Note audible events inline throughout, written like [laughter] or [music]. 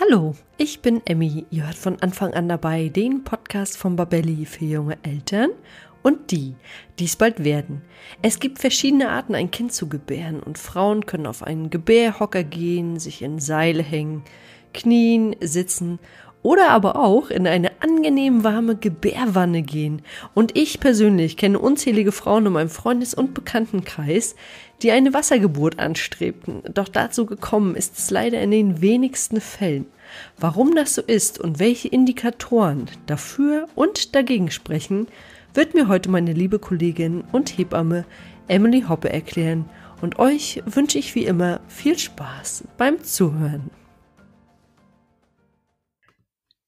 Hallo, ich bin Emmy. Ihr hört von Anfang an dabei den Podcast von Babelli für junge Eltern und die, die es bald werden. Es gibt verschiedene Arten, ein Kind zu gebären und Frauen können auf einen Gebärhocker gehen, sich in Seile hängen, knien, sitzen oder aber auch in eine angenehm warme Gebärwanne gehen. Und ich persönlich kenne unzählige Frauen in meinem Freundes- und Bekanntenkreis, die eine Wassergeburt anstrebten. Doch dazu gekommen ist es leider in den wenigsten Fällen. Warum das so ist und welche Indikatoren dafür und dagegen sprechen, wird mir heute meine liebe Kollegin und Hebamme Emily Hoppe erklären. Und euch wünsche ich wie immer viel Spaß beim Zuhören.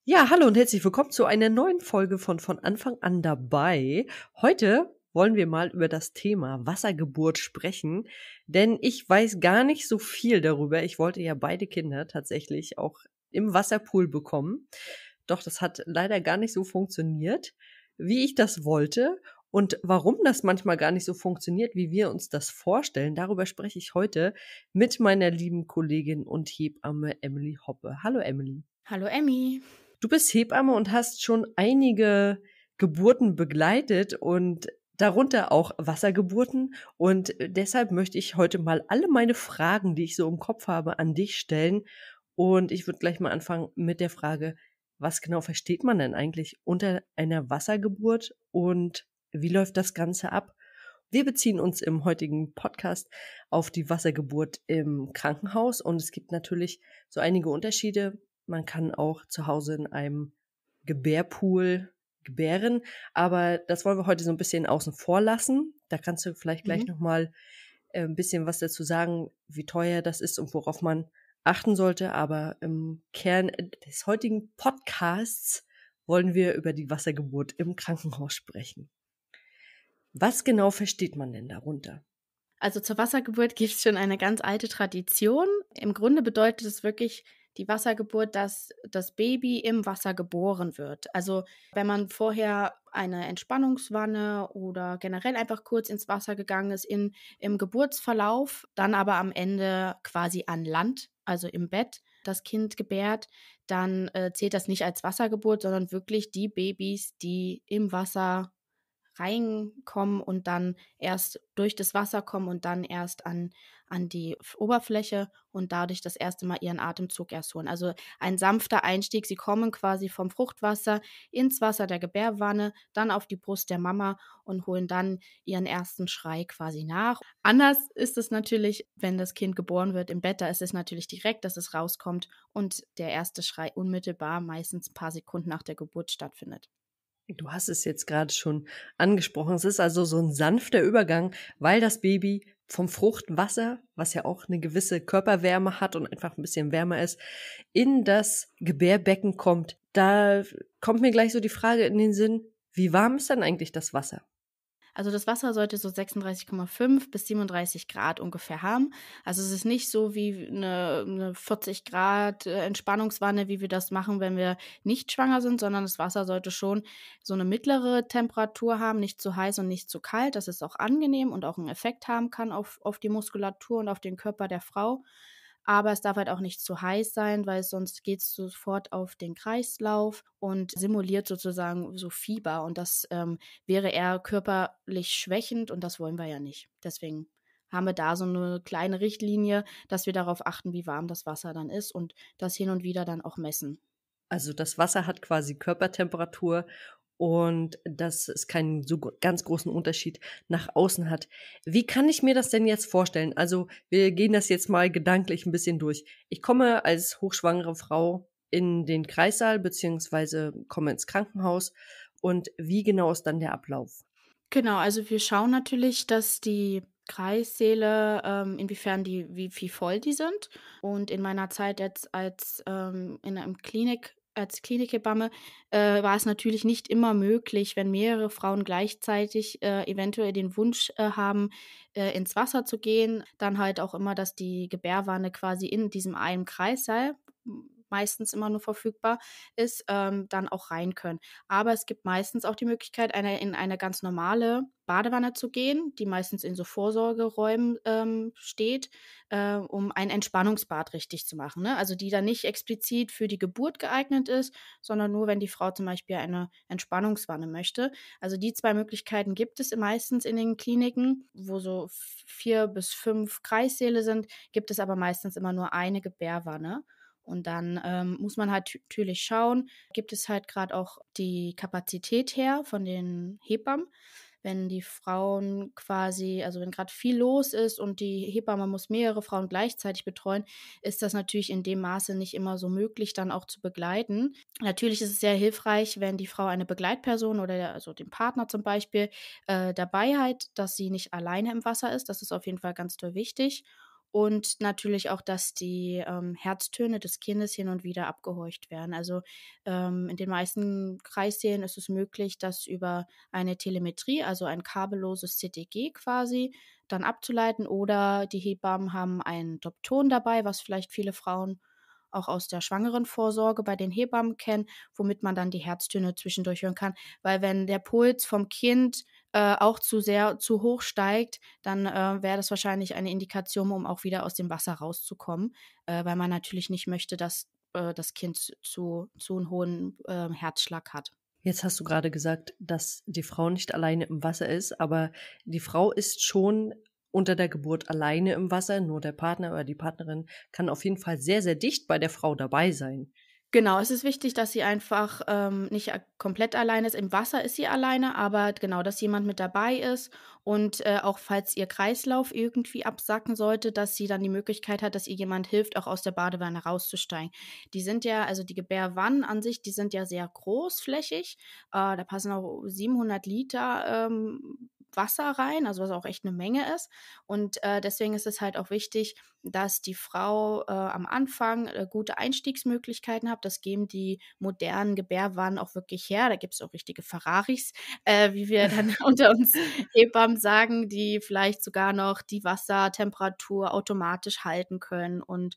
Ja, hallo und herzlich willkommen zu einer neuen Folge von Von Anfang an dabei. Heute wollen wir mal über das Thema Wassergeburt sprechen, denn ich weiß gar nicht so viel darüber. Ich wollte ja beide Kinder tatsächlich auch im Wasserpool bekommen. Doch das hat leider gar nicht so funktioniert, wie ich das wollte. Und warum das manchmal gar nicht so funktioniert, wie wir uns das vorstellen, darüber spreche ich heute mit meiner lieben Kollegin und Hebamme Emily Hoppe. Hallo Emily. Hallo Emmy. Du bist Hebamme und hast schon einige Geburten begleitet und darunter auch Wassergeburten. Und deshalb möchte ich heute mal alle meine Fragen, die ich so im Kopf habe, an dich stellen. Und ich würde gleich mal anfangen mit der Frage, was genau versteht man denn eigentlich unter einer Wassergeburt und wie läuft das Ganze ab? Wir beziehen uns im heutigen Podcast auf die Wassergeburt im Krankenhaus und es gibt natürlich so einige Unterschiede, man kann auch zu Hause in einem Gebärpool gebären. Aber das wollen wir heute so ein bisschen außen vor lassen. Da kannst du vielleicht gleich mhm. nochmal äh, ein bisschen was dazu sagen, wie teuer das ist und worauf man achten sollte. Aber im Kern des heutigen Podcasts wollen wir über die Wassergeburt im Krankenhaus sprechen. Was genau versteht man denn darunter? Also zur Wassergeburt gibt es schon eine ganz alte Tradition. Im Grunde bedeutet es wirklich die Wassergeburt, dass das Baby im Wasser geboren wird. Also wenn man vorher eine Entspannungswanne oder generell einfach kurz ins Wasser gegangen ist in, im Geburtsverlauf, dann aber am Ende quasi an Land, also im Bett, das Kind gebärt, dann äh, zählt das nicht als Wassergeburt, sondern wirklich die Babys, die im Wasser reinkommen und dann erst durch das Wasser kommen und dann erst an, an die Oberfläche und dadurch das erste Mal ihren Atemzug erst holen. Also ein sanfter Einstieg. Sie kommen quasi vom Fruchtwasser ins Wasser der Gebärwanne, dann auf die Brust der Mama und holen dann ihren ersten Schrei quasi nach. Anders ist es natürlich, wenn das Kind geboren wird im Bett, da ist es natürlich direkt, dass es rauskommt und der erste Schrei unmittelbar meistens ein paar Sekunden nach der Geburt stattfindet. Du hast es jetzt gerade schon angesprochen. Es ist also so ein sanfter Übergang, weil das Baby vom Fruchtwasser, was ja auch eine gewisse Körperwärme hat und einfach ein bisschen wärmer ist, in das Gebärbecken kommt. Da kommt mir gleich so die Frage in den Sinn, wie warm ist denn eigentlich das Wasser? Also das Wasser sollte so 36,5 bis 37 Grad ungefähr haben. Also es ist nicht so wie eine, eine 40 Grad äh, Entspannungswanne, wie wir das machen, wenn wir nicht schwanger sind, sondern das Wasser sollte schon so eine mittlere Temperatur haben, nicht zu heiß und nicht zu kalt, dass es auch angenehm und auch einen Effekt haben kann auf, auf die Muskulatur und auf den Körper der Frau. Aber es darf halt auch nicht zu heiß sein, weil sonst geht es sofort auf den Kreislauf und simuliert sozusagen so Fieber. Und das ähm, wäre eher körperlich schwächend und das wollen wir ja nicht. Deswegen haben wir da so eine kleine Richtlinie, dass wir darauf achten, wie warm das Wasser dann ist und das hin und wieder dann auch messen. Also das Wasser hat quasi Körpertemperatur und dass es keinen so ganz großen Unterschied nach außen hat. Wie kann ich mir das denn jetzt vorstellen? Also wir gehen das jetzt mal gedanklich ein bisschen durch. Ich komme als hochschwangere Frau in den Kreissaal beziehungsweise komme ins Krankenhaus und wie genau ist dann der Ablauf? Genau, also wir schauen natürlich, dass die Kreissäle, ähm, inwiefern die, wie, wie voll die sind. Und in meiner Zeit jetzt als ähm, in einem Klinik als Klinikhebamme äh, war es natürlich nicht immer möglich, wenn mehrere Frauen gleichzeitig äh, eventuell den Wunsch äh, haben, äh, ins Wasser zu gehen, dann halt auch immer, dass die Gebärwanne quasi in diesem einen Kreis sei, meistens immer nur verfügbar ist, ähm, dann auch rein können. Aber es gibt meistens auch die Möglichkeit, eine, in eine ganz normale Badewanne zu gehen, die meistens in so Vorsorgeräumen ähm, steht, äh, um ein Entspannungsbad richtig zu machen. Ne? Also die dann nicht explizit für die Geburt geeignet ist, sondern nur, wenn die Frau zum Beispiel eine Entspannungswanne möchte. Also die zwei Möglichkeiten gibt es meistens in den Kliniken, wo so vier bis fünf Kreissäle sind, gibt es aber meistens immer nur eine Gebärwanne. Und dann ähm, muss man halt natürlich schauen, gibt es halt gerade auch die Kapazität her von den Hebammen. Wenn die Frauen quasi, also wenn gerade viel los ist und die Hebamme muss mehrere Frauen gleichzeitig betreuen, ist das natürlich in dem Maße nicht immer so möglich, dann auch zu begleiten. Natürlich ist es sehr hilfreich, wenn die Frau eine Begleitperson oder der, also den Partner zum Beispiel äh, dabei hat, dass sie nicht alleine im Wasser ist. Das ist auf jeden Fall ganz toll wichtig und natürlich auch, dass die ähm, Herztöne des Kindes hin und wieder abgehorcht werden. Also ähm, in den meisten Kreissälen ist es möglich, das über eine Telemetrie, also ein kabelloses CTG quasi, dann abzuleiten oder die Hebammen haben einen Dopton dabei, was vielleicht viele Frauen auch aus der schwangeren Vorsorge bei den Hebammen kennen, womit man dann die Herztöne zwischendurch hören kann. Weil wenn der Puls vom Kind äh, auch zu sehr zu hoch steigt, dann äh, wäre das wahrscheinlich eine Indikation, um auch wieder aus dem Wasser rauszukommen, äh, weil man natürlich nicht möchte, dass äh, das Kind zu, zu einem hohen ähm, Herzschlag hat. Jetzt hast du gerade gesagt, dass die Frau nicht alleine im Wasser ist, aber die Frau ist schon unter der Geburt alleine im Wasser, nur der Partner oder die Partnerin kann auf jeden Fall sehr, sehr dicht bei der Frau dabei sein. Genau, es ist wichtig, dass sie einfach ähm, nicht komplett alleine ist. Im Wasser ist sie alleine, aber genau, dass jemand mit dabei ist und äh, auch falls ihr Kreislauf irgendwie absacken sollte, dass sie dann die Möglichkeit hat, dass ihr jemand hilft, auch aus der Badewanne rauszusteigen. Die sind ja, also die Gebärwannen an sich, die sind ja sehr großflächig. Äh, da passen auch 700 Liter ähm, Wasser rein, also was auch echt eine Menge ist. Und äh, deswegen ist es halt auch wichtig, dass die Frau äh, am Anfang äh, gute Einstiegsmöglichkeiten hat. Das geben die modernen Gebärwannen auch wirklich her. Da gibt es auch richtige Ferraris, äh, wie wir dann [laughs] unter uns Hebammen sagen, die vielleicht sogar noch die Wassertemperatur automatisch halten können und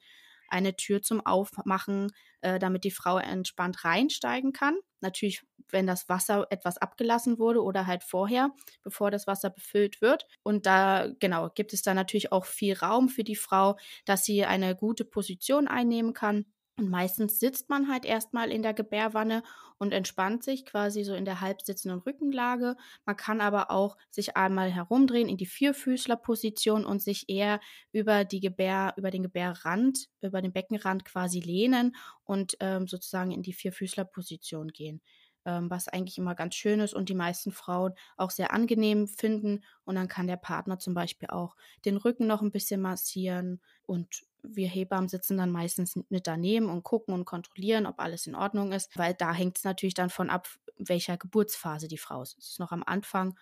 eine Tür zum Aufmachen, äh, damit die Frau entspannt reinsteigen kann. Natürlich wenn das Wasser etwas abgelassen wurde oder halt vorher, bevor das Wasser befüllt wird. Und da, genau, gibt es da natürlich auch viel Raum für die Frau, dass sie eine gute Position einnehmen kann. Und meistens sitzt man halt erstmal in der Gebärwanne und entspannt sich quasi so in der halbsitzenden Rückenlage. Man kann aber auch sich einmal herumdrehen in die Vierfüßlerposition und sich eher über die Gebär, über den Gebärrand, über den Beckenrand quasi lehnen und ähm, sozusagen in die Vierfüßlerposition gehen. Ähm, was eigentlich immer ganz schön ist und die meisten Frauen auch sehr angenehm finden. Und dann kann der Partner zum Beispiel auch den Rücken noch ein bisschen massieren und wir Hebammen sitzen dann meistens mit daneben und gucken und kontrollieren, ob alles in Ordnung ist, weil da hängt es natürlich dann von ab, welcher Geburtsphase die Frau ist. Ist es noch am Anfang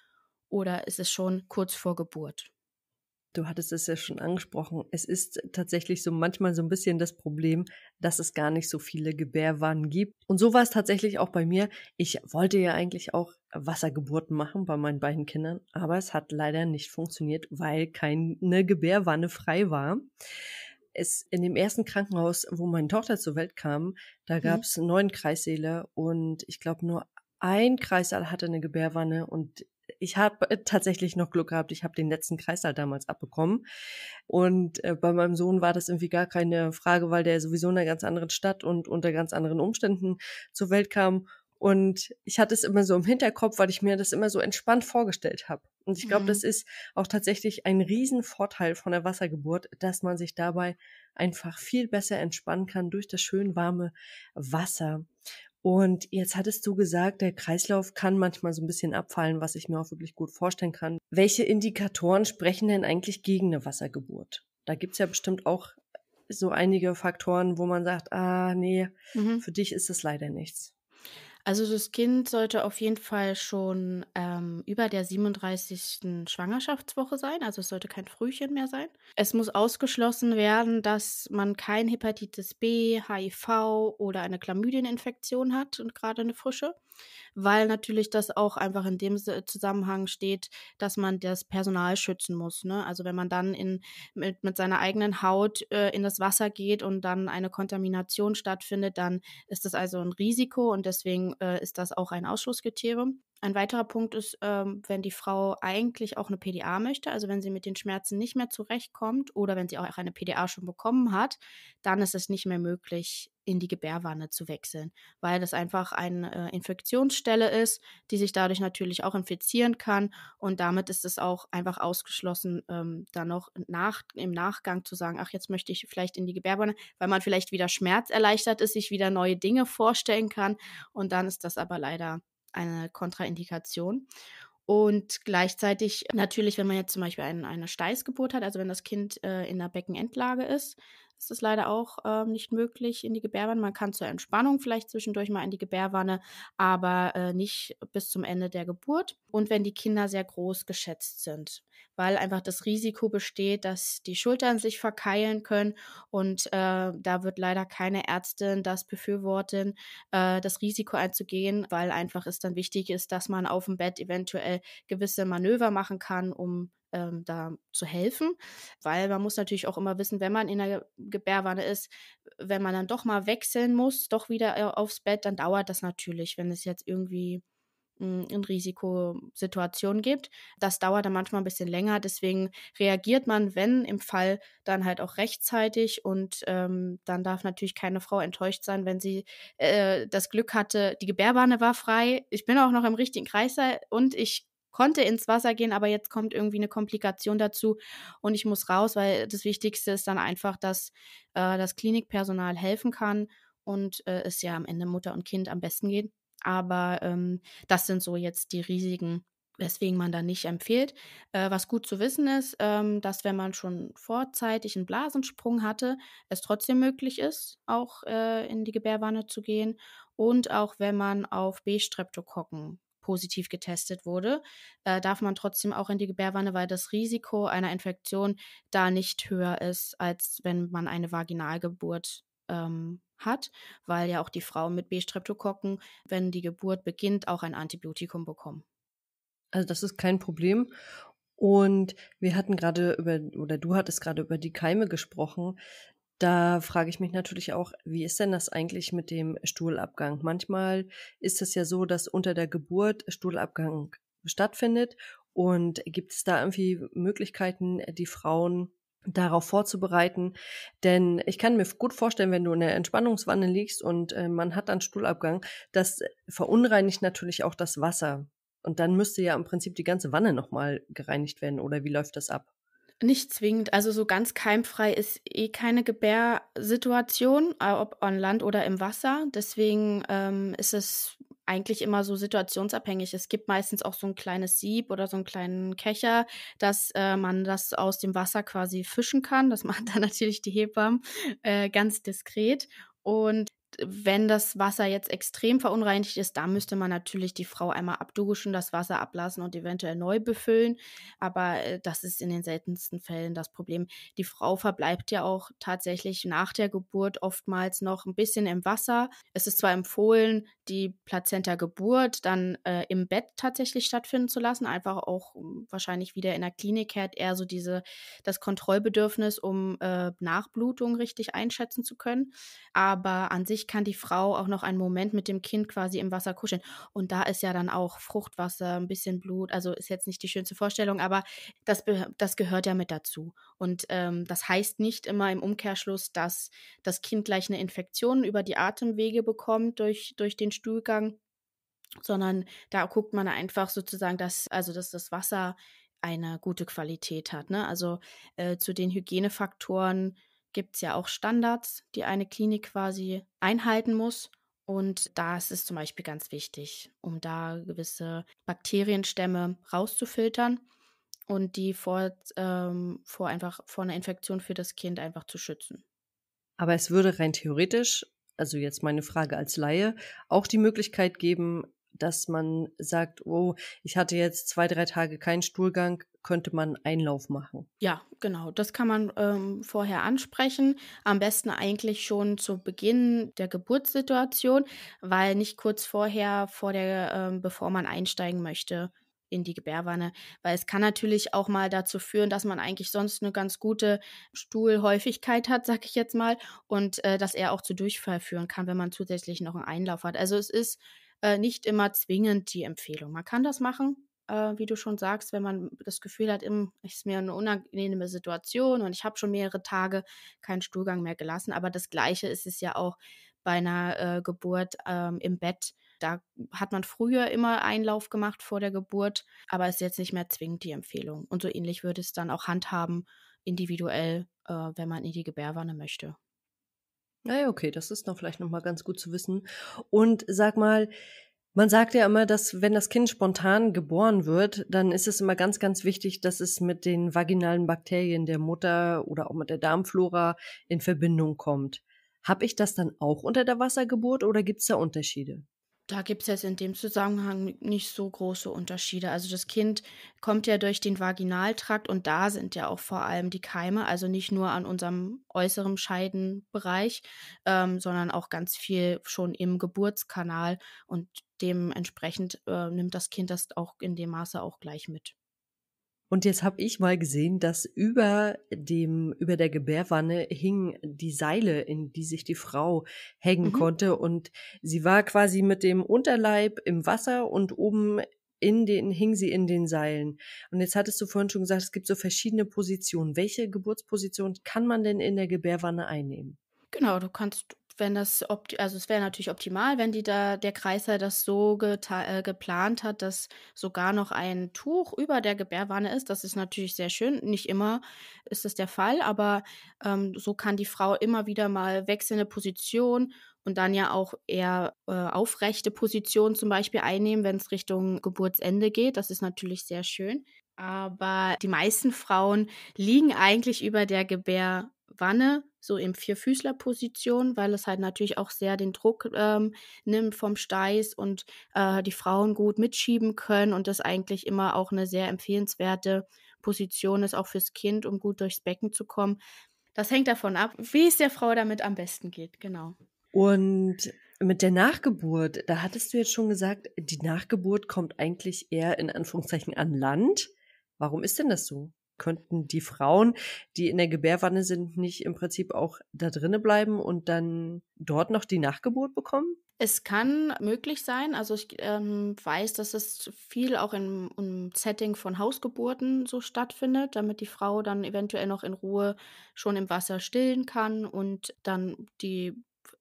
oder ist es schon kurz vor Geburt? Du hattest es ja schon angesprochen. Es ist tatsächlich so manchmal so ein bisschen das Problem, dass es gar nicht so viele Gebärwannen gibt. Und so war es tatsächlich auch bei mir. Ich wollte ja eigentlich auch Wassergeburten machen bei meinen beiden Kindern, aber es hat leider nicht funktioniert, weil keine Gebärwanne frei war. Es, in dem ersten Krankenhaus, wo meine Tochter zur Welt kam, da gab es mhm. neun Kreissäle und ich glaube nur ein Kreissaal hatte eine Gebärwanne und ich habe äh, tatsächlich noch Glück gehabt. Ich habe den letzten Kreislauf damals abbekommen. Und äh, bei meinem Sohn war das irgendwie gar keine Frage, weil der sowieso in einer ganz anderen Stadt und unter ganz anderen Umständen zur Welt kam. Und ich hatte es immer so im Hinterkopf, weil ich mir das immer so entspannt vorgestellt habe. Und ich glaube, mhm. das ist auch tatsächlich ein Riesenvorteil von der Wassergeburt, dass man sich dabei einfach viel besser entspannen kann durch das schön warme Wasser. Und jetzt hattest du gesagt, der Kreislauf kann manchmal so ein bisschen abfallen, was ich mir auch wirklich gut vorstellen kann. Welche Indikatoren sprechen denn eigentlich gegen eine Wassergeburt? Da gibt's ja bestimmt auch so einige Faktoren, wo man sagt, ah nee, mhm. für dich ist das leider nichts. Also das Kind sollte auf jeden Fall schon ähm, über der 37. Schwangerschaftswoche sein. Also es sollte kein Frühchen mehr sein. Es muss ausgeschlossen werden, dass man kein Hepatitis B, HIV oder eine Chlamydieninfektion hat und gerade eine frische weil natürlich das auch einfach in dem äh, Zusammenhang steht, dass man das Personal schützen muss. Ne? Also wenn man dann in, mit, mit seiner eigenen Haut äh, in das Wasser geht und dann eine Kontamination stattfindet, dann ist das also ein Risiko und deswegen äh, ist das auch ein Ausschlusskriterium. Ein weiterer Punkt ist, ähm, wenn die Frau eigentlich auch eine PDA möchte, also wenn sie mit den Schmerzen nicht mehr zurechtkommt oder wenn sie auch eine PDA schon bekommen hat, dann ist es nicht mehr möglich, in die Gebärwanne zu wechseln, weil das einfach eine äh, Infektionsstelle ist, die sich dadurch natürlich auch infizieren kann und damit ist es auch einfach ausgeschlossen, ähm, dann noch nach, im Nachgang zu sagen, ach, jetzt möchte ich vielleicht in die Gebärwanne, weil man vielleicht wieder schmerzerleichtert ist, sich wieder neue Dinge vorstellen kann und dann ist das aber leider eine Kontraindikation. Und gleichzeitig natürlich, wenn man jetzt zum Beispiel ein, eine Steißgeburt hat, also wenn das Kind äh, in der Beckenendlage ist, ist es leider auch ähm, nicht möglich in die Gebärwanne. Man kann zur Entspannung vielleicht zwischendurch mal in die Gebärwanne, aber äh, nicht bis zum Ende der Geburt. Und wenn die Kinder sehr groß geschätzt sind, weil einfach das Risiko besteht, dass die Schultern sich verkeilen können. Und äh, da wird leider keine Ärztin das befürworten, äh, das Risiko einzugehen, weil einfach es dann wichtig ist, dass man auf dem Bett eventuell gewisse Manöver machen kann, um ähm, da zu helfen, weil man muss natürlich auch immer wissen, wenn man in der Gebärwanne ist, wenn man dann doch mal wechseln muss, doch wieder äh, aufs Bett, dann dauert das natürlich, wenn es jetzt irgendwie hm, in Risikosituationen gibt. Das dauert dann manchmal ein bisschen länger. Deswegen reagiert man, wenn im Fall, dann halt auch rechtzeitig. Und ähm, dann darf natürlich keine Frau enttäuscht sein, wenn sie äh, das Glück hatte, die Gebärwanne war frei. Ich bin auch noch im richtigen Kreis äh, und ich konnte ins Wasser gehen, aber jetzt kommt irgendwie eine Komplikation dazu und ich muss raus, weil das Wichtigste ist dann einfach, dass äh, das Klinikpersonal helfen kann und äh, es ja am Ende Mutter und Kind am besten geht. Aber ähm, das sind so jetzt die Risiken, weswegen man da nicht empfiehlt. Äh, was gut zu wissen ist, ähm, dass wenn man schon vorzeitig einen Blasensprung hatte, es trotzdem möglich ist, auch äh, in die Gebärwanne zu gehen. Und auch wenn man auf B-Streptokokken positiv getestet wurde, äh, darf man trotzdem auch in die Gebärwanne, weil das Risiko einer Infektion da nicht höher ist, als wenn man eine Vaginalgeburt ähm, hat, weil ja auch die Frauen mit B-Streptokokken, wenn die Geburt beginnt, auch ein Antibiotikum bekommen. Also das ist kein Problem. Und wir hatten gerade über, oder du hattest gerade über die Keime gesprochen. Da frage ich mich natürlich auch, wie ist denn das eigentlich mit dem Stuhlabgang? Manchmal ist es ja so, dass unter der Geburt Stuhlabgang stattfindet und gibt es da irgendwie Möglichkeiten, die Frauen darauf vorzubereiten. Denn ich kann mir gut vorstellen, wenn du in der Entspannungswanne liegst und äh, man hat dann Stuhlabgang, das verunreinigt natürlich auch das Wasser. Und dann müsste ja im Prinzip die ganze Wanne nochmal gereinigt werden. Oder wie läuft das ab? Nicht zwingend. Also so ganz keimfrei ist eh keine Gebärsituation, äh, ob an Land oder im Wasser. Deswegen ähm, ist es eigentlich immer so situationsabhängig. Es gibt meistens auch so ein kleines Sieb oder so einen kleinen Kescher, dass äh, man das aus dem Wasser quasi fischen kann. Das [laughs] machen dann natürlich die Hebammen äh, ganz diskret. Und wenn das Wasser jetzt extrem verunreinigt ist, da müsste man natürlich die Frau einmal abduschen, das Wasser ablassen und eventuell neu befüllen. Aber äh, das ist in den seltensten Fällen das Problem. Die Frau verbleibt ja auch tatsächlich nach der Geburt oftmals noch ein bisschen im Wasser. Es ist zwar empfohlen, die Plazenta-Geburt dann äh, im Bett tatsächlich stattfinden zu lassen, einfach auch um, hm, wahrscheinlich wieder in der Klinik hat eher so diese das Kontrollbedürfnis, um äh, Nachblutung richtig einschätzen zu können. Aber an sich kann die Frau auch noch einen Moment mit dem Kind quasi im Wasser kuscheln. Und da ist ja dann auch Fruchtwasser, ein bisschen Blut. Also ist jetzt nicht die schönste Vorstellung, aber das, das gehört ja mit dazu. Und ähm, das heißt nicht immer im Umkehrschluss, dass das Kind gleich eine Infektion über die Atemwege bekommt durch, durch den Stuhlgang, sondern da guckt man einfach sozusagen, dass, also dass das Wasser eine gute Qualität hat. Ne? Also äh, zu den Hygienefaktoren gibt es ja auch Standards, die eine Klinik quasi einhalten muss. Und das ist zum Beispiel ganz wichtig, um da gewisse Bakterienstämme rauszufiltern und die vor, ähm, vor einfach vor einer Infektion für das Kind einfach zu schützen. Aber es würde rein theoretisch also jetzt meine Frage als Laie, auch die Möglichkeit geben, dass man sagt, oh, ich hatte jetzt zwei, drei Tage keinen Stuhlgang, könnte man Einlauf machen? Ja, genau. Das kann man ähm, vorher ansprechen. Am besten eigentlich schon zu Beginn der Geburtssituation, weil nicht kurz vorher, vor der, ähm, bevor man einsteigen möchte, in die Gebärwanne, weil es kann natürlich auch mal dazu führen, dass man eigentlich sonst eine ganz gute Stuhlhäufigkeit hat, sag ich jetzt mal, und äh, dass er auch zu Durchfall führen kann, wenn man zusätzlich noch einen Einlauf hat. Also es ist äh, nicht immer zwingend die Empfehlung. Man kann das machen, äh, wie du schon sagst, wenn man das Gefühl hat, es hm, ist mir eine unangenehme Situation und ich habe schon mehrere Tage keinen Stuhlgang mehr gelassen. Aber das Gleiche ist es ja auch bei einer äh, Geburt ähm, im Bett da hat man früher immer Einlauf gemacht vor der Geburt, aber ist jetzt nicht mehr zwingend die Empfehlung. Und so ähnlich würde es dann auch handhaben, individuell, äh, wenn man in die Gebärwanne möchte. Naja, ah okay, das ist noch vielleicht nochmal ganz gut zu wissen. Und sag mal, man sagt ja immer, dass wenn das Kind spontan geboren wird, dann ist es immer ganz, ganz wichtig, dass es mit den vaginalen Bakterien der Mutter oder auch mit der Darmflora in Verbindung kommt. Habe ich das dann auch unter der Wassergeburt oder gibt es da Unterschiede? da gibt es jetzt in dem Zusammenhang nicht so große Unterschiede. Also das Kind kommt ja durch den Vaginaltrakt und da sind ja auch vor allem die Keime, also nicht nur an unserem äußeren Scheidenbereich, ähm, sondern auch ganz viel schon im Geburtskanal und dementsprechend äh, nimmt das Kind das auch in dem Maße auch gleich mit. Und jetzt habe ich mal gesehen, dass über dem über der Gebärwanne hingen die Seile, in die sich die Frau hängen mhm. konnte und sie war quasi mit dem Unterleib im Wasser und oben in den hing sie in den Seilen. Und jetzt hattest du vorhin schon gesagt, es gibt so verschiedene Positionen. Welche Geburtsposition kann man denn in der Gebärwanne einnehmen? Genau, du kannst wenn das, opt also es wäre natürlich optimal, wenn die da, der Kreißsaal das so äh, geplant hat, dass sogar noch ein Tuch über der Gebärwanne ist. Das ist natürlich sehr schön. Nicht immer ist das der Fall, aber ähm, so kann die Frau immer wieder mal wechselnde Position und dann ja auch eher äh, aufrechte Position zum Beispiel einnehmen, wenn es Richtung Geburtsende geht. Das ist natürlich sehr schön. Aber die meisten Frauen liegen eigentlich über der Gebärwanne so in Vierfüßlerposition, weil es halt natürlich auch sehr den Druck ähm, nimmt vom Steiß und äh, die Frauen gut mitschieben können und das eigentlich immer auch eine sehr empfehlenswerte Position ist, auch fürs Kind, um gut durchs Becken zu kommen. Das hängt davon ab, wie es der Frau damit am besten geht, genau. Und mit der Nachgeburt, da hattest du jetzt schon gesagt, die Nachgeburt kommt eigentlich eher in Anführungszeichen an Land. Warum ist denn das so? könnten die Frauen, die in der Gebärwanne sind, nicht im Prinzip auch da drinnen bleiben und dann dort noch die Nachgeburt bekommen? Es kann möglich sein. Also ich ähm, weiß, dass es viel auch im, im, Setting von Hausgeburten so stattfindet, damit die Frau dann eventuell noch in Ruhe schon im Wasser stillen kann und dann die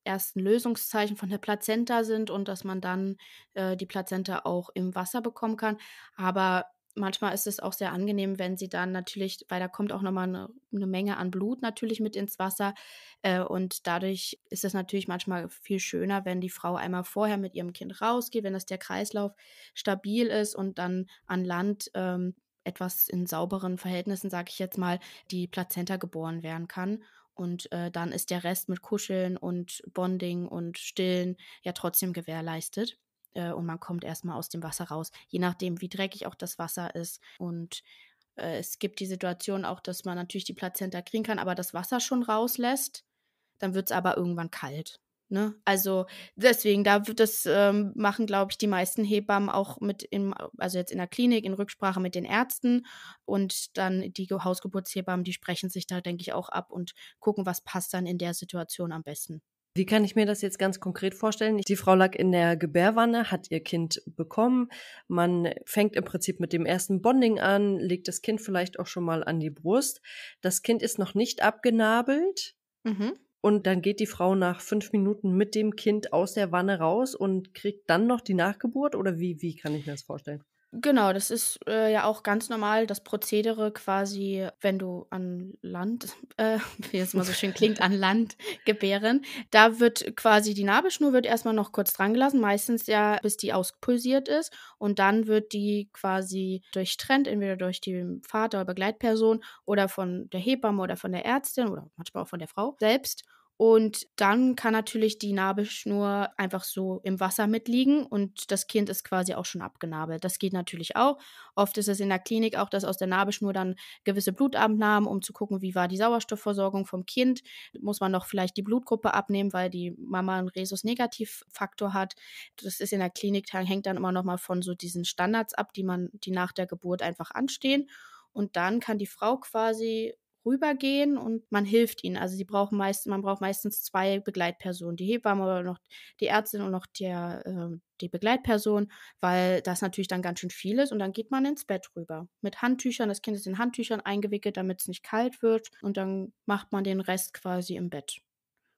ersten Lösungszeichen von der Plazenta sind und dass man dann äh, die Plazenta auch im Wasser bekommen kann. Aber manchmal ist es auch sehr angenehm, wenn sie dann natürlich, weil da kommt auch nochmal eine, eine Menge an Blut natürlich mit ins Wasser. Äh, und dadurch ist es natürlich manchmal viel schöner, wenn die Frau einmal vorher mit ihrem Kind rausgeht, wenn das der Kreislauf stabil ist und dann an Land ähm, etwas in sauberen Verhältnissen, sage ich jetzt mal, die Plazenta geboren werden kann. Und äh, dann ist der Rest mit Kuscheln und Bonding und Stillen ja trotzdem gewährleistet äh, und man kommt erstmal aus dem Wasser raus, je nachdem, wie dreckig auch das Wasser ist. Und äh, es gibt die Situation auch, dass man natürlich die Plazenta kriegen kann, aber das Wasser schon rauslässt, dann wird es aber irgendwann kalt. Ne? Also deswegen, da wird das ähm, machen, glaube ich, die meisten Hebammen auch mit im, also jetzt in der Klinik in Rücksprache mit den Ärzten und dann die Hausgeburtshebammen, die sprechen sich da, denke ich, auch ab und gucken, was passt dann in der Situation am besten. Wie kann ich mir das jetzt ganz konkret vorstellen? Die Frau lag in der Gebärwanne, hat ihr Kind bekommen. Man fängt im Prinzip mit dem ersten Bonding an, legt das Kind vielleicht auch schon mal an die Brust. Das Kind ist noch nicht abgenabelt. Mhm. Und dann geht die Frau nach fünf Minuten mit dem Kind aus der Wanne raus und kriegt dann noch die Nachgeburt? Oder wie, wie kann ich mir das vorstellen? Genau, das ist äh, ja auch ganz normal das Prozedere quasi, wenn du an Land, [laughs] äh, wie es mal so schön klingt, an Land gebären. Da wird quasi die Nabelschnur wird erstmal noch kurz dran gelassen, meistens ja, bis die auspulsiert ist und dann wird die quasi durchtrennt, entweder durch den Vater oder Begleitperson oder von der Hebamme oder von der Ärztin oder manchmal auch von der Frau selbst und dann kann natürlich die Nabelschnur einfach so im Wasser mitliegen und das Kind ist quasi auch schon abgenabelt. Das geht natürlich auch. Oft ist es in der Klinik auch, dass aus der Nabelschnur dann gewisse Blutabnahmen, um zu gucken, wie war die Sauerstoffversorgung vom Kind. Muss man noch vielleicht die Blutgruppe abnehmen, weil die Mama einen Rhesus-Negativ-Faktor hat. Das ist in der Klinik, hängt dann immer nochmal von so diesen Standards ab, die man, die nach der Geburt einfach anstehen. Und dann kann die Frau quasi rübergehen und man hilft ihnen. Also sie brauchen meist, man braucht meistens zwei Begleitpersonen, die Hebamme oder noch die Ärztin und noch der, äh, die Begleitperson, weil das natürlich dann ganz schön viel ist und dann geht man ins Bett rüber. Mit Handtüchern, das Kind ist in Handtüchern eingewickelt, damit es nicht kalt wird und dann macht man den Rest quasi im Bett.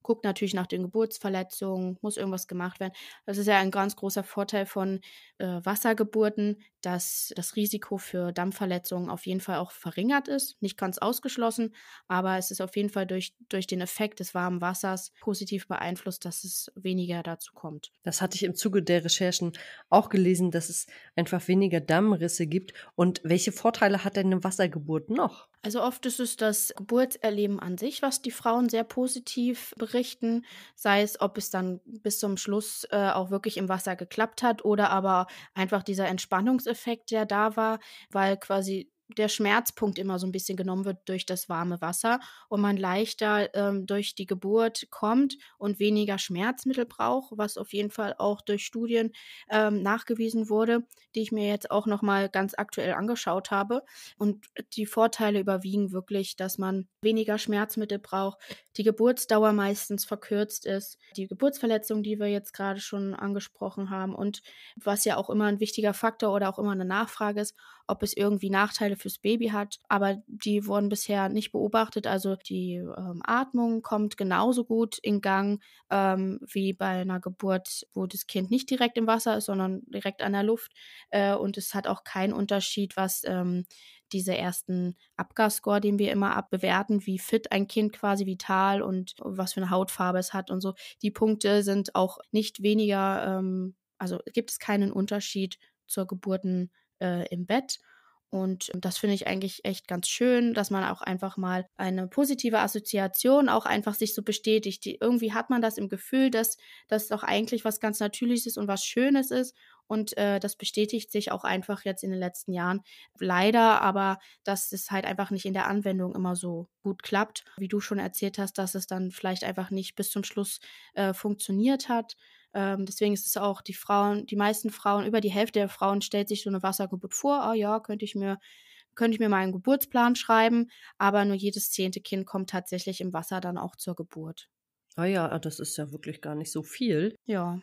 Guckt natürlich nach den Geburtsverletzungen, muss irgendwas gemacht werden. Das ist ja ein ganz großer Vorteil von äh, Wassergeburten, dass das Risiko für Dampfverletzungen auf jeden Fall auch verringert ist. Nicht ganz ausgeschlossen, aber es ist auf jeden Fall durch, durch den Effekt des warmen Wassers positiv beeinflusst, dass es weniger dazu kommt. Das hatte ich im Zuge der Recherchen auch gelesen, dass es einfach weniger Dammrisse gibt. Und welche Vorteile hat denn eine Wassergeburt noch? Also oft ist es das Geburtserleben an sich, was die Frauen sehr positiv berichten, sei es, ob es dann bis zum Schluss äh, auch wirklich im Wasser geklappt hat oder aber einfach dieser Entspannungseffekt Effekt, der da war, weil quasi der Schmerzpunkt immer so ein bisschen genommen wird durch das warme Wasser und man leichter ähm, durch die Geburt kommt und weniger Schmerzmittel braucht, was auf jeden Fall auch durch Studien ähm, nachgewiesen wurde, die ich mir jetzt auch nochmal ganz aktuell angeschaut habe. Und die Vorteile überwiegen wirklich, dass man weniger Schmerzmittel braucht, die Geburtsdauer meistens verkürzt ist, die Geburtsverletzung, die wir jetzt gerade schon angesprochen haben und was ja auch immer ein wichtiger Faktor oder auch immer eine Nachfrage ist, ob es irgendwie Nachteile Vorteile fürs Baby hat, aber die wurden bisher nicht beobachtet. Also die ähm, Atmung kommt genauso gut in Gang ähm, wie bei einer Geburt, wo das Kind nicht direkt im Wasser ist, sondern direkt an der Luft. Äh, und es hat auch keinen Unterschied, was ähm, diese ersten Abgasscore, den wir immer abbewerten, wie fit ein Kind quasi vital und was für eine Hautfarbe es hat und so. Die Punkte sind auch nicht weniger, ähm, also gibt es keinen Unterschied zur Geburten äh, im Bett. Und das finde ich eigentlich echt ganz schön, dass man auch einfach mal eine positive Assoziation auch einfach sich so bestätigt. Die, irgendwie hat man das im Gefühl, dass das doch eigentlich was ganz Natürliches und was Schönes ist. Und äh, das bestätigt sich auch einfach jetzt in den letzten Jahren. Leider, aber dass es halt einfach nicht in der Anwendung immer so gut klappt, wie du schon erzählt hast, dass es dann vielleicht einfach nicht bis zum Schluss äh, funktioniert hat. Ähm, deswegen ist es auch die Frauen, die meisten Frauen, über die Hälfte der Frauen stellt sich so eine Wassergeburt vor. Ah oh ja, könnte ich mir könnte ich mir mal einen Geburtsplan schreiben, aber nur jedes zehnte Kind kommt tatsächlich im Wasser dann auch zur Geburt. Ah ja, ah, das ist ja wirklich gar nicht so viel. Ja.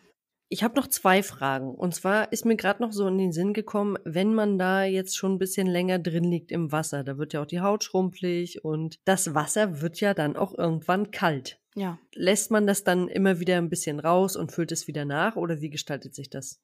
Ich habe noch zwei Fragen. Und zwar ist mir gerade noch so in den Sinn gekommen, wenn man da jetzt schon ein bisschen länger drin liegt im Wasser, da wird ja auch die Haut schrumpelig und das Wasser wird ja dann auch irgendwann kalt. Ja. Lässt man das dann immer wieder ein bisschen raus und füllt es wieder nach oder wie gestaltet sich das?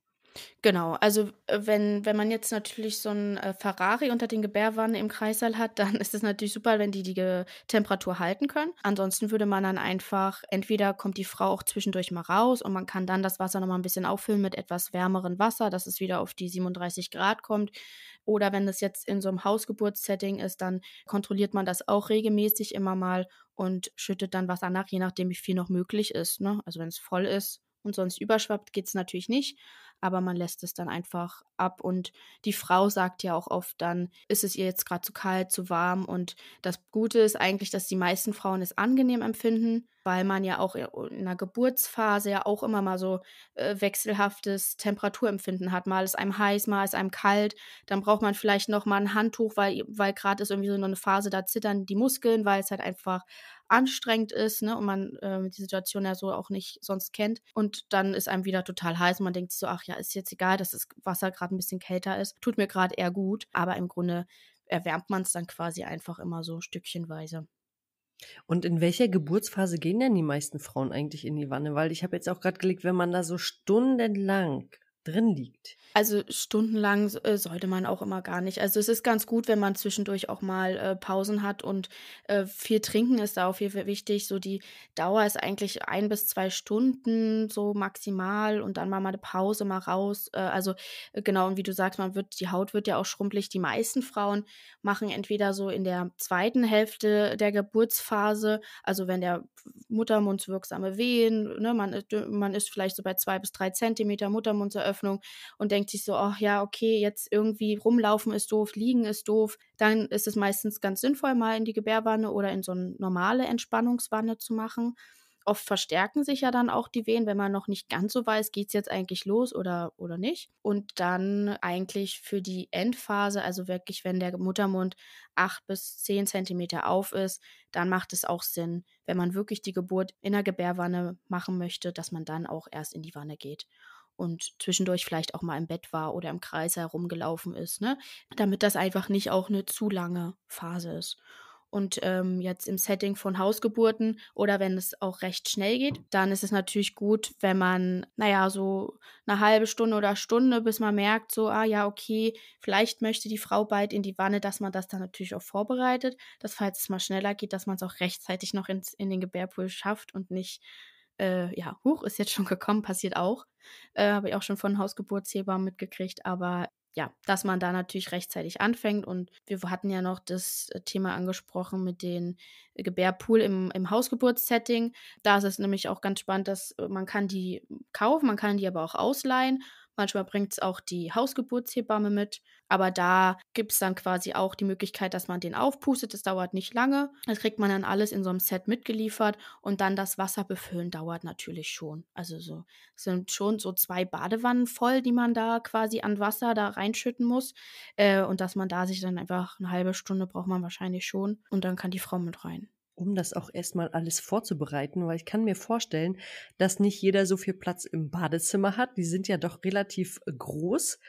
Genau, also äh, wenn, wenn man jetzt natürlich so ein äh, Ferrari unter den Gebärwannen im Kreißsaal hat, [laughs] dann ist es natürlich super, wenn die die Temperatur halten können. Ansonsten würde man dann einfach, entweder kommt die Frau auch zwischendurch mal raus und man kann dann das Wasser nochmal ein bisschen auffüllen mit etwas wärmerem Wasser, dass es wieder auf die 37 Grad kommt. Oder wenn das jetzt in so einem Hausgeburtssetting ist, dann kontrolliert man das auch regelmäßig immer mal und schüttet dann Wasser nach, je nachdem, wie viel noch möglich ist. Ne? Also wenn es voll ist und sonst überschwappt, geht es natürlich nicht aber man lässt es dann einfach ab. Und die Frau sagt ja auch oft dann, ist es ihr jetzt gerade zu kalt, zu warm. Und das Gute ist eigentlich, dass die meisten Frauen es angenehm empfinden weil man ja auch äh, in der Geburtsphase ja auch immer mal so äh, wechselhaftes Temperaturempfinden hat. Mal ist einem heiß, mal ist einem kalt. Dann braucht man vielleicht noch mal ein Handtuch, weil, weil gerade ist irgendwie so eine Phase, da zittern die Muskeln, weil es halt einfach anstrengend ist ne? und man äh, die Situation ja so auch nicht sonst kennt. Und dann ist einem wieder total heiß und man denkt sich so, ach ja, ist jetzt egal, dass das Wasser gerade ein bisschen kälter ist. Tut mir gerade eher gut, aber im Grunde erwärmt man es dann quasi einfach immer so stückchenweise. Und in welcher Geburtsphase gehen denn die meisten Frauen eigentlich in die Wanne? Weil ich habe jetzt auch gerade gelegt, wenn man da so stundenlang drin liegt. Also stundenlang äh, sollte man auch immer gar nicht. Also es ist ganz gut, wenn man zwischendurch auch mal äh, Pausen hat und äh, viel trinken ist da auch viel wichtig. So die Dauer ist eigentlich ein bis zwei Stunden so maximal und dann mal mal eine Pause, mal raus. Äh, also äh, genau und wie du sagst, man wird die Haut wird ja auch schrumpelig. Die meisten Frauen machen entweder so in der zweiten Hälfte der Geburtsphase, also wenn der Muttermund wirksame Wehen, ne, man man ist vielleicht so bei zwei bis drei Zentimeter Muttermund Hoffnung und denkt sich so, ach ja, okay, jetzt irgendwie rumlaufen ist doof, liegen ist doof, dann ist es meistens ganz sinnvoll, mal in die Gebärwanne oder in so eine normale Entspannungswanne zu machen. Oft verstärken sich ja dann auch die Wehen, wenn man noch nicht ganz so weiß, geht es jetzt eigentlich los oder, oder nicht. Und dann eigentlich für die Endphase, also wirklich, wenn der Muttermund acht bis zehn Zentimeter auf ist, dann macht es auch Sinn, wenn man wirklich die Geburt in der Gebärwanne machen möchte, dass man dann auch erst in die Wanne geht und zwischendurch vielleicht auch mal im Bett war oder im Kreis herumgelaufen ist, ne? Damit das einfach nicht auch eine zu lange Phase ist. Und ähm, jetzt im Setting von Hausgeburten oder wenn es auch recht schnell geht, dann ist es natürlich gut, wenn man, naja, so eine halbe Stunde oder Stunde, bis man merkt, so, ah ja, okay, vielleicht möchte die Frau bald in die Wanne, dass man das dann natürlich auch vorbereitet, dass falls es mal schneller geht, dass man es auch rechtzeitig noch ins, in den Gebärpool schafft und nicht äh, ja, hoch ist jetzt schon [laughs] gekommen, passiert auch. Äh, Habe ich auch schon von Hausgeburtshebammen mitgekriegt, aber ja, dass man da natürlich rechtzeitig anfängt. Und wir hatten ja noch das äh, Thema angesprochen mit dem äh, Gebärpool im, im Hausgeburtssetting. Da ist es nämlich auch ganz spannend, dass äh, man kann die kaufen, man kann die aber auch ausleihen. Manchmal bringt es auch die Hausgeburtshebamme mit. Aber da gibt es dann quasi auch die Möglichkeit, dass man den aufpustet. Das dauert nicht lange. Das kriegt man dann alles in so einem Set mitgeliefert. Und dann das Wasser befüllen dauert natürlich schon. Also so sind schon so zwei Badewannen voll, die man da quasi an Wasser da reinschütten muss. Äh, und dass man da sich dann einfach eine halbe Stunde braucht man wahrscheinlich schon. Und dann kann die Frau mit rein um das auch erstmal alles vorzubereiten, weil ich kann mir vorstellen, dass nicht jeder so viel Platz im Badezimmer hat. Die sind ja doch relativ äh, groß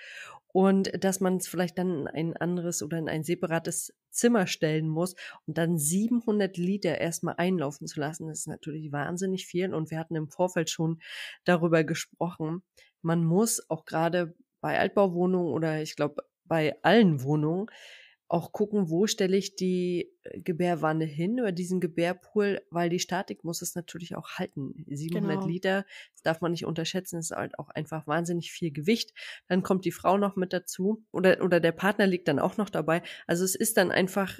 und dass man es vielleicht dann in ein anderes oder in ein separates Zimmer stellen muss und dann 700 Liter erstmal einlaufen zu lassen, ist natürlich wahnsinnig viel und wir hatten im Vorfeld schon darüber gesprochen. Man muss auch gerade bei Altbauwohnungen oder ich glaube bei allen Wohnungen auch gucken, wo stelle ich die äh, Gebärwanne hin oder diesen Gebärpool, weil die Statik muss es natürlich auch halten. 700 genau. Liter, das darf man nicht unterschätzen, ist halt auch einfach wahnsinnig viel Gewicht. Dann kommt die Frau noch mit dazu oder, oder der Partner liegt dann auch noch dabei. Also es ist dann einfach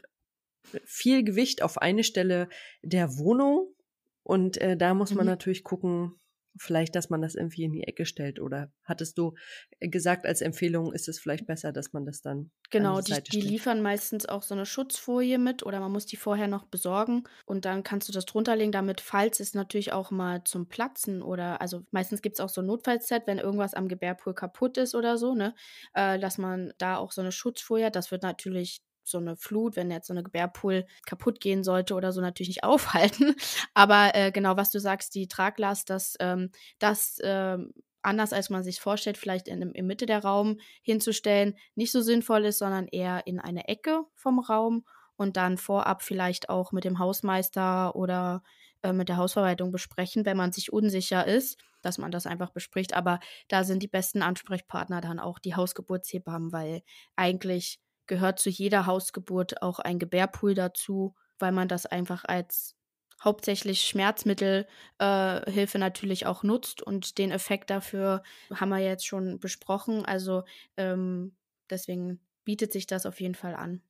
äh, viel Gewicht auf eine Stelle der Wohnung und äh, da muss man mhm. natürlich gucken, vielleicht, dass man das irgendwie in die Ecke stellt oder hattest du äh, gesagt, als Empfehlung ist es vielleicht besser, dass man das dann genau die, die, liefern meistens auch so eine Schutzfolie mit oder man muss die vorher noch besorgen und dann kannst du das drunter legen, damit falls es natürlich auch mal zum Platzen oder also meistens gibt es auch so ein Notfallset, wenn irgendwas am Gebärpool kaputt ist oder so, ne, äh, dass man da auch so eine Schutzfolie, hat. das wird natürlich so eine Flut, wenn jetzt so eine Gebärpool kaputt gehen sollte oder so, natürlich nicht [laughs] aufhalten. Aber äh, genau, was du sagst, die Traglast, dass ähm, das ähm, anders als man sich vorstellt, vielleicht in, in Mitte der Raum hinzustellen, nicht so sinnvoll ist, sondern eher in eine Ecke vom Raum und dann vorab vielleicht auch mit dem Hausmeister oder äh, mit der Hausverwaltung besprechen, wenn man sich unsicher ist, dass man das einfach bespricht. Aber da sind die besten Ansprechpartner dann auch die Hausgeburtshebammen, weil eigentlich gehört zu jeder Hausgeburt auch ein Gebärpool dazu, weil man das einfach als hauptsächlich Schmerzmittelhilfe äh, natürlich auch nutzt und den Effekt dafür haben wir jetzt schon besprochen. Also ähm, deswegen bietet sich das auf jeden Fall an.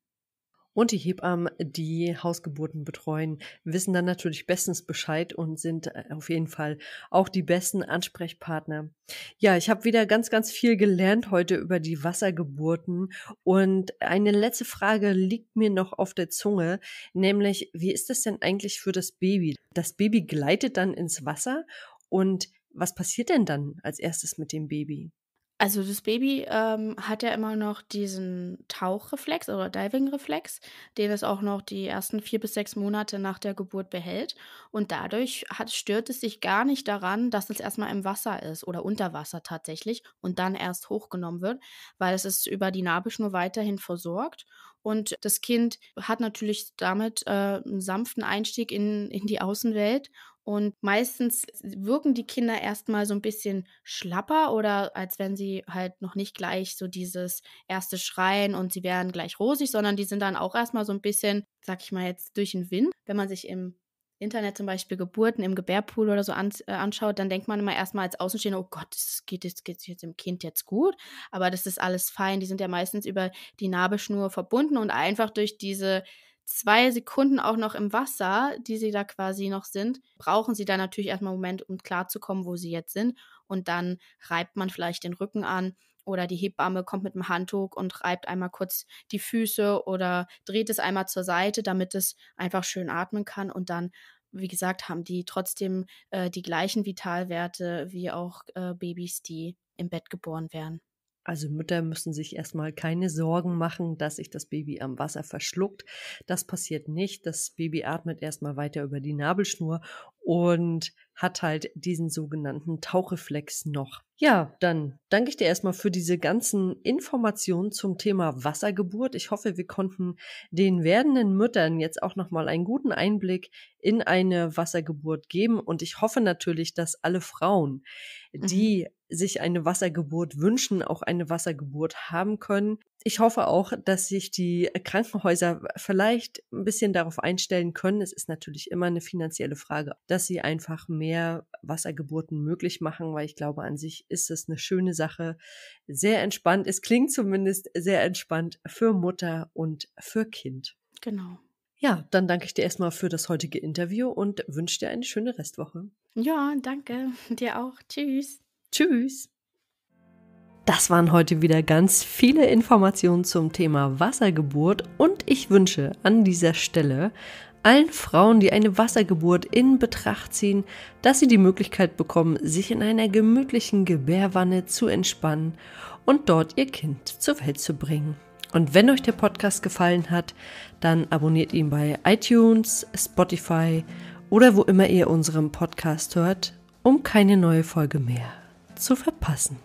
Und die Hebammen, die Hausgeburten betreuen, wissen dann natürlich bestens Bescheid und sind äh, auf jeden Fall auch die besten Ansprechpartner. Ja, ich habe wieder ganz, ganz viel gelernt heute über die Wassergeburten. Und eine letzte Frage liegt mir noch auf der Zunge, nämlich, wie ist das denn eigentlich für das Baby? Das Baby gleitet dann ins Wasser und was passiert denn dann als erstes mit dem Baby? Also das Baby ähm, hat ja immer noch diesen Tauchreflex oder Diving-Reflex, den es auch noch die ersten vier bis sechs Monate nach der Geburt behält. Und dadurch hat, stört es sich gar nicht daran, dass es erstmal im Wasser ist oder unter Wasser tatsächlich und dann erst hochgenommen wird, weil es ist über die Nabelschnur weiterhin versorgt. Und das Kind hat natürlich damit äh, einen sanften Einstieg in, in die Außenwelt und meistens wirken die Kinder erstmal so ein bisschen schlapper oder als wenn sie halt noch nicht gleich so dieses erste Schreien und sie werden gleich rosig, sondern die sind dann auch erstmal so ein bisschen, sag ich mal jetzt, durch den Wind. Wenn man sich im Internet zum Beispiel Geburten im Gebärpool oder so an, äh, anschaut, dann denkt man immer erstmal als Außenstehender, oh Gott, das geht, das geht jetzt dem Kind jetzt gut. Aber das ist alles fein. Die sind ja meistens über die Nabelschnur verbunden und einfach durch diese zwei Sekunden auch noch im Wasser, die sie da quasi noch sind, brauchen sie dann natürlich erstmal einen Moment, um klarzukommen, wo sie jetzt sind. Und dann reibt man vielleicht den Rücken an oder die Hebamme kommt mit dem Handtuch und reibt einmal kurz die Füße oder dreht es einmal zur Seite, damit es einfach schön atmen kann. Und dann, wie gesagt, haben die trotzdem äh, die gleichen Vitalwerte wie auch äh, Babys, die im Bett geboren werden. Also Mütter müssen sich erstmal keine Sorgen machen, dass sich das Baby am Wasser verschluckt. Das passiert nicht. Das Baby atmet erstmal weiter über die Nabelschnur und hat halt diesen sogenannten Tauchreflex noch. Ja, dann danke ich dir erstmal für diese ganzen Informationen zum Thema Wassergeburt. Ich hoffe, wir konnten den werdenden Müttern jetzt auch nochmal einen guten Einblick in eine Wassergeburt geben. Und ich hoffe natürlich, dass alle Frauen, die mhm sich eine Wassergeburt wünschen, auch eine Wassergeburt haben können. Ich hoffe auch, dass sich die Krankenhäuser vielleicht ein bisschen darauf einstellen können. Es ist natürlich immer eine finanzielle Frage, dass sie einfach mehr Wassergeburten möglich machen, weil ich glaube, an sich ist es eine schöne Sache. Sehr entspannt. Es klingt zumindest sehr entspannt für Mutter und für Kind. Genau. Ja, dann danke ich dir erstmal für das heutige Interview und wünsche dir eine schöne Restwoche. Ja, danke. [laughs] Dir auch. Tschüss. Tschüss! Das waren heute wieder ganz viele Informationen zum Thema Wassergeburt und ich wünsche an dieser Stelle allen Frauen, die eine Wassergeburt in Betracht ziehen, dass sie die Möglichkeit bekommen, sich in einer gemütlichen Gebärwanne zu entspannen und dort ihr Kind zur Welt zu bringen. Und wenn euch der Podcast gefallen hat, dann abonniert ihn bei iTunes, Spotify oder wo immer ihr unseren Podcast hört, um keine neue Folge mehr zu verpassen.